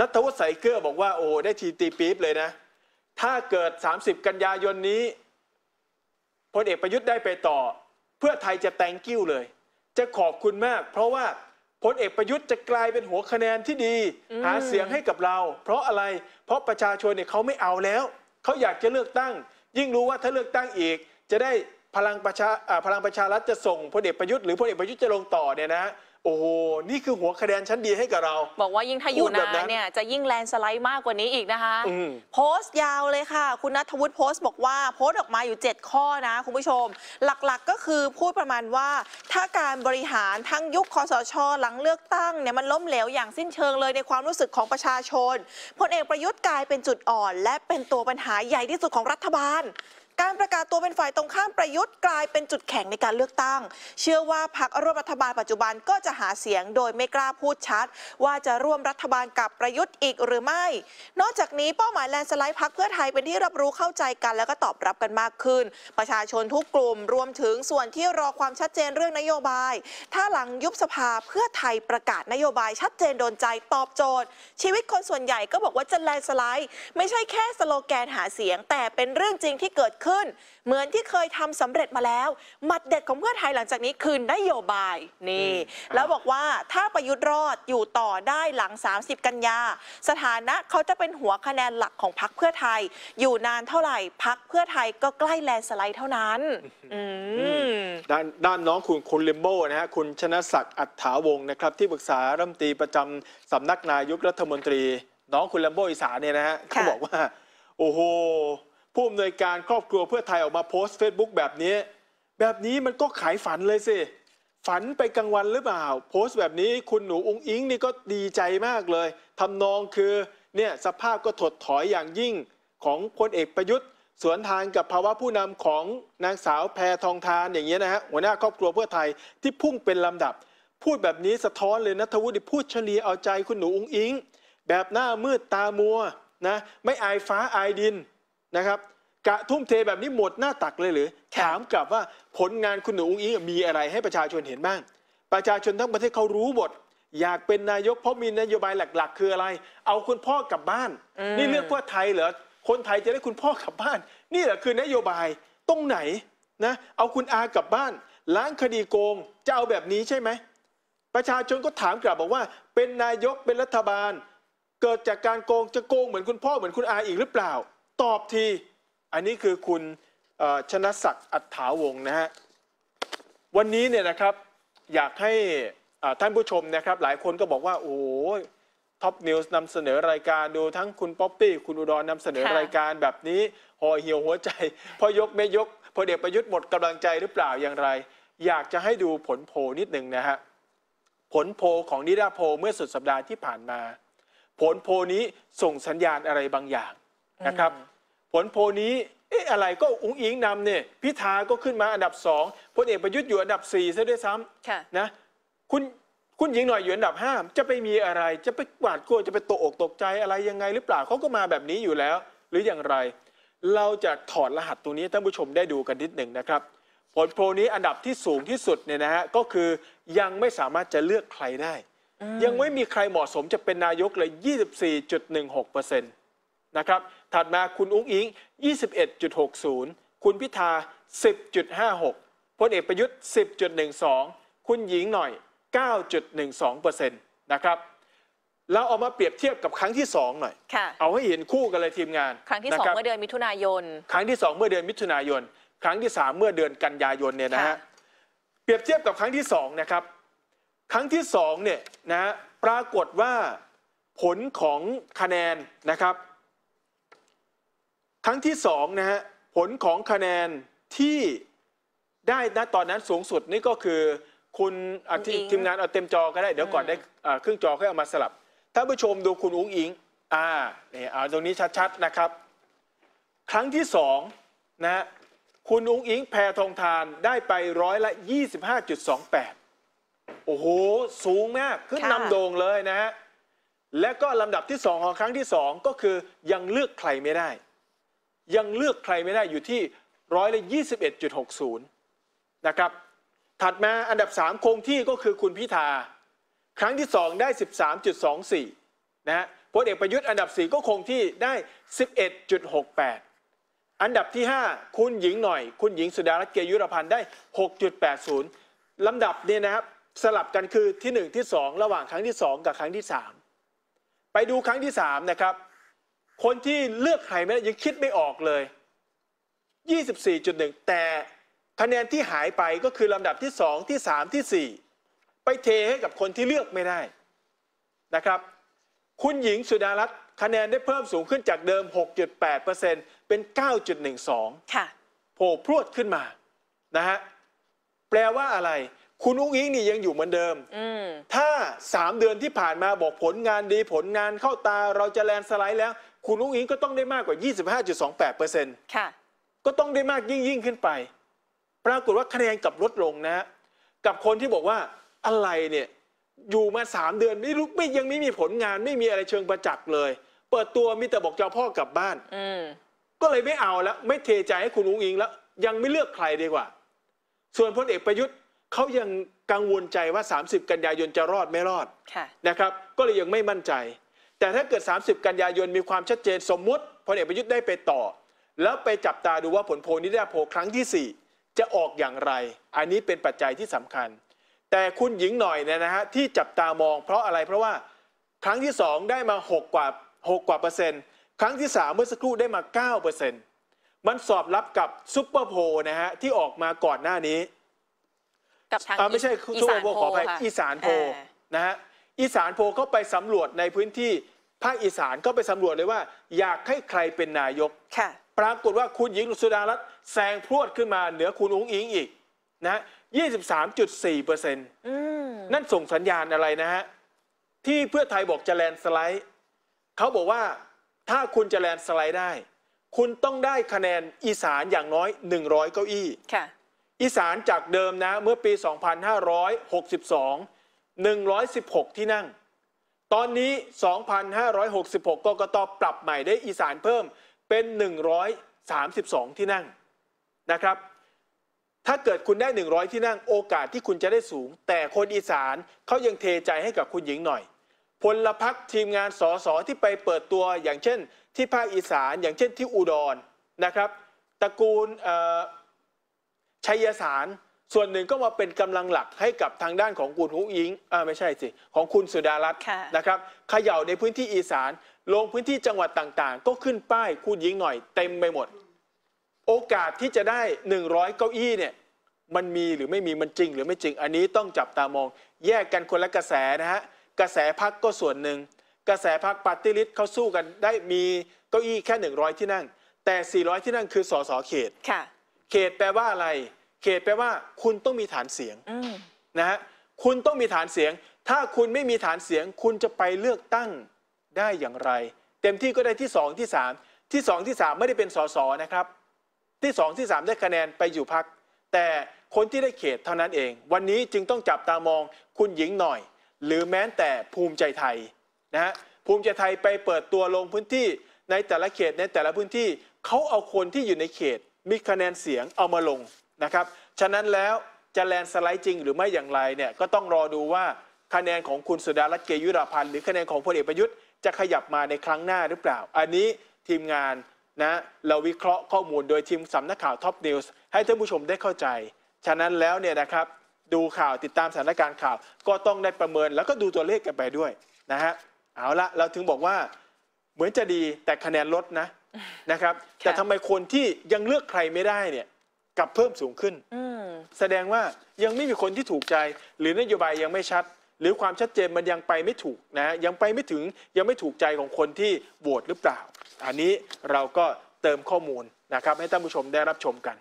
นัทวุฒิใสเกื้อบอกว่าโอ้ได้ทีตีปี๊บเลยนะ ถ้าเกิด30กันยายนนี้พลเอกประยุทธ์ได้ไปต่อ เพื่อไทยจะแตงกิ้วเลย จะขอบคุณมาก เพราะว่าพลเอกประยุทธ์จะกลายเป็นหัวคะแนนที่ดี หาเสียงให้กับเรา เพราะอะไรเพราะประชาชนเนี่ยเขาไม่เอาแล้วเขาอยากจะเลือกตั้ง ยิ่งรู้ว่าถ้าเลือกตั้งอีก จะได้พลังประชาพลังประชารัฐจะส่งพลเอกประยุทธ์หรือพลเอกประยุทธ์จะลงต่อเนี่ยนะโอ้โหนี่คือหัวคะแนนชั้นดีให้กับเรา บอกว่ายิ่งถ้าอยู่นานเนี่ยจะยิ่งแลนสไลด์มากกว่านี้อีกนะคะ โพสต์ยาวเลยค่ะ คุณนัทวุฒิโพสต์บอกว่าโพสต์ออกมาอยู่ 7 ข้อนะคุณผู้ชม หลักๆก็คือพูดประมาณว่า ถ้าการบริหารทั้งยุคคอสช หลังเลือกตั้งเนี่ยมันล้มเหลวอย่างสิ้นเชิงเลยในความรู้สึกของประชาชนพลเอกประยุทธ์กลายเป็นจุดอ่อน และเป็นตัวปัญหาใหญ่ที่สุดของรัฐบาลการประกาศตัวเป็นฝ่ายตรงข้ามประยุทธ์กลายเป็นจุดแข็งในการเลือกตั้ง เชื่อว่าพรรคร่วมรัฐบาลปัจจุบันก็จะหาเสียงโดยไม่กล้าพูดชัด ว่าจะร่วมรัฐบาลกับประยุทธ์อีกหรือไม่ นอกจากนี้เป้าหมายแลนสไลด์พรรคเพื่อไทยเป็นที่รับรู้เข้าใจกันแล้วก็ตอบรับกันมากขึ้น ประชาชนทุกกลุ่มรวมถึงส่วนที่รอความชัดเจนเรื่องนโยบาย ถ้าหลังยุบสภาเพื่อไทยประกาศนโยบายชัดเจนโดนใจตอบโจทย์ ชีวิตคนส่วนใหญ่ก็บอกว่าจะแลนสไลด์ ไม่ใช่แค่สโลแกนหาเสียง แต่เป็นเรื่องจริงที่เกิดขึ้นขึ้นเหมือนที่เคยทำสำเร็จมาแล้ว หมัดเด็ดของเพื่อไทยหลังจากนี้คือนโยบายนี่ แล้วบอกว่าถ้าประยุทธ์รอดอยู่ต่อได้หลัง 30 กันยา สถานะเขาจะเป็นหัวคะแนนหลักของพรรคเพื่อไทย อยู่นานเท่าไหร่พรรคเพื่อไทยก็ใกล้แลนสไลด์เท่านั้นด้านด้านน้องคุณคุณลิมโบนะฮะคุณชนะศักดิ์อัฏฐาวงศ์นะครับ ที่ปรึกษารัฐมนตรีประจำสำนักนายกรัฐมนตรี น้องคุณลิมโบอีสานเนี่ยนะฮะเขาบอกว่าโอ้โหผู้อำนวยการครอบครัวเพื่อไทยออกมาโพสต์ Facebook แบบนี้ แบบนี้มันก็ขายฝันเลยสิฝันไปกลางวันหรือเปล่าโพสต์แบบนี้คุณหนูองอิง นี่ก็ดีใจมากเลยทำนองคือเนี่ยสภาพก็ถดถอยอย่างยิ่งของพลเอกประยุทธ์ สวนทางกับภาวะผู้นำของนางสาวแพทองทานอย่างเงี้ยนะฮะหัวหน้าครอบครัวเพื่อไทยที่พุ่งเป็นลำดับ พูดแบบนี้สะท้อนเลยนะทวุฒิพูดเฉลียเอาใจคุณหนูองอิง แบบหน้ามืดตามัวนะไม่อายฟ้าอายดินนะครับกะทุ่มเทแบบนี้หมดหน้าตักเลยหรือ ถามกลับว่าผลงานคุณหนูอุ้งอิงมีอะไรให้ประชาชนเห็นบ้างประชาชนทั้งประเทศเขารู้หมดอยากเป็นนายกเพราะมีนโยบายหลัก ๆ คืออะไร เอาคุณพ่อกลับบ้าน นี่เลือกเพื่อไทยเหรอคนไทยจะได้คุณพ่อกลับบ้าน นี่แหละคือนโยบายตรงไหนนะเอาคุณอากลับบ้าน ล้างคดีโกงจะเอาแบบนี้ใช่ไหมประชาชนก็ถามกลับบอกว่า เป็นนายกเป็นรัฐบาล เกิดจากการโกงจะโกงเหมือนคุณพ่อเหมือนคุณอาอีกหรือเปล่าตอบที อันนี้คือคุณชนะศักดิ์อัฏฐาวงนะฮะ วันนี้เนี่ยนะครับอยากให้ท่านผู้ชมนะครับหลายคนก็บอกว่า โอ้ท็อปนิวส์นำเสนอรายการดูทั้งคุณป๊อปปี้คุณอุดรนำเสนอรายการแบบนี้ห่อเหี่ยวหัวใจ พอยกไม่ยกพอเด็กประยุทธ์หมดกำลังใจหรือเปล่าอย่างไร อยากจะให้ดูผลโพนิดหนึ่งนะฮะผลโพของนิดาโพเมื่อสุดสัปดาห์ที่ผ่านมาผลโพนี้ส่งสัญญาณอะไรบางอย่างนะครับ ผลโพนี้ เอ๊ะอะไรก็อุ้งอิงนำเนี่ย พิธาก็ขึ้นมาอันดับสองพลเอกประยุทธ์อยู่อันดับสี่ซะด้วยซ้ำนะคุณ คุณหญิงหน่อยอยู่อันดับห้าจะไปมีอะไร จะไปหวาดกลัวจะไปตกอกตกใจอะไร ยังไงหรือเปล่าเขาก็มาแบบนี้อยู่แล้ว หรืออย่างไร เราจะถอดรหัสตัวนี้ท่านผู้ชมได้ดูกันนิดหนึ่งนะครับ ผลโพลนี้อันดับที่สูงที่สุดเนี่ยนะฮะก็คือยังไม่สามารถจะเลือกใครได้ ยังไม่มีใครเหมาะสมจะเป็นนายกเลย 24.16%เปอร์เซ็นต์นะครับ ถัดมาคุณอุ้งอิง21.60 คุณพิธา10.56พลเอกประยุทธ์ 10.12 คุณหญิงหน่อย9.12%นะครับเราเอามาเปรียบเทียบกับครั้งที่2หน่อยเอาให้เห็นคู่กันเลยทีมงาน ครั้งที่2เมื่อเดือนมิถุนายน ครั้งที่2เมื่อเดือนมิถุนายน ครั้งที่ 3 เมื่อเดือนกันยายนเนี่ยนะฮะ เปรียบเทียบกับครั้งที่2นะครับ ครั้งที่2เนี่ยนะปรากฏว่าผลของคะแนนนะครับครั้งที่ 2 นะฮะ ผลของคะแนนที่ได้ณตอนนั้นสูงสุด นี่ก็คือ คุณอทีทีมงานเอาเต็มจอก็ได้ เดี๋ยวก่อนได้เครื่องจอค่อยเอามาสลับท่านผู้ชมดูคุณอุ้งอิง อ่าเนี่ยเอาตรงนี้ชัดๆนะครับ ครั้งที่สองนะฮะคุณอุ้งอิงแพทองทานได้ไปร้อยละ25.28 โอ้โห สูงมากขึ้นนำโด่งเลยนะฮะ และก็ลำดับที่สองของครั้งที่สองก็คือยังเลือกใครไม่ได้ยังเลือกใครไม่ได้อยู่ที่ร้อยละ21.60นะครับ ถัดมาอันดับ 3 คงที่ก็คือคุณพิธา ครั้งที่ 2 ได้ 13.24นะฮะพลเอกประยุทธ์อันดับ4ก็คงที่ได้ 11.68 อันดับที่ 5 คุณหญิงหน่อย คุณหญิงสุดารัตน์เกยุรพันธ์ได้ 6.80ลำดับเนี่ยนะครับสลับกันคือที่1ที่2 ระหว่างครั้งที่ 2 กับครั้งที่ 3 ไปดูครั้งที่ 3 นะครับคนที่เลือกใครไม่ได้ยังคิดไม่ออกเลย 24.1 แต่คะแนนที่หายไปก็คือ ลำดับที่ 2 ที่ 3 ที่ 4 ไปเทให้กับคนที่เลือกไม่ได้ นะครับ คุณหญิงสุดารัตน์คะแนนได้เพิ่มสูงขึ้นจากเดิม 6.8%เป็น 9.12 ค่ะโผล่พรวดขึ้นมา นะฮะแปลว่าอะไร คุณอุ้งอิงนี่ยังอยู่เหมือนเดิมมถ้า 3 เดือนที่ผ่านมาบอกผลงานดีผลงานเข้าตาเราจะแลนสไลด์แล้วคุณอุ้งอิงก็ต้องได้มากกว่า 25.28%ค่ะ ก็ต้องได้มากยิ่งยิ่งขึ้นไป ปรากฏว่าคะแนนกลับลดลงนะ กับคนที่บอกว่าอะไรเนี่ย อยู่มา 3 เดือนไม่รู้ไม่ยังไม่มีผลงาน ไม่มีอะไรเชิงประจักษ์เลย เปิดตัวมีแต่บอกจะพ่อกลับบ้านก็เลยไม่เอาแล้วไม่เทใจให้คุณอุ้งอิงแล้ว ยังไม่เลือกใครดีกว่า ส่วนพลเอกประยุทธ์เขายังกังวลใจว่า 30 กันยายนจะรอดไม่รอดนะครับ ก็เลยยังไม่มั่นใจแต่ถ้าเกิด 30 กันยายน มีความชัดเจน สมมุติพลเอกประยุทธ์ได้ไปต่อ แล้วไปจับตาดูว่าผลโพลนิดาโพ ครั้งที่ 4 จะออกอย่างไร อันนี้เป็นปัจจัยที่สำคัญ แต่คุณหญิงหน่อยเนี่ยนะฮะที่จับตามองเพราะอะไร เพราะว่าครั้งที่2ได้มา 6 กว่า 6 กว่าเปอร์เซ็นต์ครั้งที่3เมื่อสักครู่ได้มา9เปอร์เซ็นต์มันสอบรับกับซุปเปอร์โพนะฮะที่ออกมาก่อนหน้านี้กับทางไม่ใช่ซุปเปอร์โพขอไปอีสานโพนะฮะอีสานโพก็ไปสำรวจในพื้นที่ ภาคอีสานก็ไปสำรวจเลยว่า อยากให้ใครเป็นนายกปรากฏว่าคุณหญิงสุดารัตน์แซงพรวดขึ้นมาเหนือคุณอุ้งอิงอีก นะ 23.4เปอร์เซ็นต์นั่นส่งสัญญาณอะไรนะฮะ ที่เพื่อไทยบอกจะแลนสไลด์เขาบอกว่าถ้าคุณจะแลนสไลด์ได้ คุณต้องได้คะแนนอีสานอย่างน้อย 100 เก้าอี้อีสานจากเดิมนะ เมื่อปี 2562 116 ที่นั่ง ตอนนี้ 2,566กกตปรับใหม่ได้อีสานเพิ่มเป็น 132 ที่นั่งนะครับ ถ้าเกิดคุณได้ 100 ที่นั่งโอกาสที่คุณจะได้สูง แต่คนอีสานเขายังเทใจให้กับคุณหญิงหน่อยพลพักทีมงานสสที่ไปเปิดตัวอย่างเช่นที่ภาคอีสานอย่างเช่นที่อุดรนนะครับ ตระกูลชัยสารส่วนหนึ่งก็มาเป็นกำลังหลักให้กับทางด้านของคุณหุ้งอิง อ่าไม่ใช่สิ ของคุณสุดารัตน์นะครับเขย่าในพื้นที่อีสานลงพื้นที่จังหวัดต่างๆ ก็ขึ้นป้ายคุณยิงหน่อย เต็มไปหมด โอกาสที่จะได้100เก้าอี้เนี่ยมันมีหรือไม่มีมันจริงหรือไม่จริงอันนี้ต้องจับตามอง แยกกันคนละกระแสนะฮะกระแสพักก็ส่วนหนึ่งกระแสพักปฏิริษีเขาสู้กันได้มีเก้าอี้แค่ 100 ที่นั่ง แต่ 400 ที่นั่งคือสสเขตเขตแปลว่าอะไรเขตแปลว่าคุณต้องมีฐานเสียงนะฮะคุณต้องมีฐานเสียง ถ้าคุณไม่มีฐานเสียง คุณจะไปเลือกตั้งได้อย่างไร เต็มที่ก็ได้ที่สองที่สามที่สองที่สามไม่ได้เป็นสสนะครับ ที่สองที่สามได้คะแนนไปอยู่พักแต่คนที่ได้เขตเท่านั้นเอง วันนี้จึงต้องจับตามอง คุณหญิงหน่อย หรือแม้แต่ภูมิใจไทยนะฮะภูมิใจไทยไปเปิดตัวลงพื้นที่ในแต่ละเขตในแต่ละพื้นที่เขาเอาคนที่อยู่ในเขต มีคะแนนเสียงเอามาลงนะครับ ฉะนั้นแล้วจะแลนสไลด์จริง หรือไม่อย่างไรเนี่ยก็ต้องรอดูว่าคะแนนของคุณสุดารัตน์เกยุราพันธ์หรือคะแนนของพลเอกประยุทธ์จะขยับมาในครั้งหน้าหรือเปล่า อันนี้ทีมงานนะเราวิเคราะห์ข้อมูลโดยทีมสำนักข่าวท็อปนิวส์ให้ท่านผู้ชมได้เข้าใจ ฉะนั้นแล้วเนี่ยนะครับดูข่าวติดตามสถานการณ์ข่าว ก็ต้องได้ประเมินแล้วก็ดูตัวเลขกันไปด้วยนะฮะเอาละเราถึงบอกว่าเหมือนจะดีแต่คะแนนลดนะนะครับแต่ทำไมคนที่ยังเลือกใครไม่ได้เนี่ยกับเพิ่มสูงขึ้น แสดงว่ายังไม่มีคนที่ถูกใจ หรือนโยบายยังไม่ชัด หรือความชัดเจนมันยังไปไม่ถูกนะ ยังไปไม่ถึงยังไม่ถูกใจของคนที่โหวตหรือเปล่า อันนี้เราก็เติมข้อมูลนะครับ ให้ท่านผู้ชมได้รับชมกัน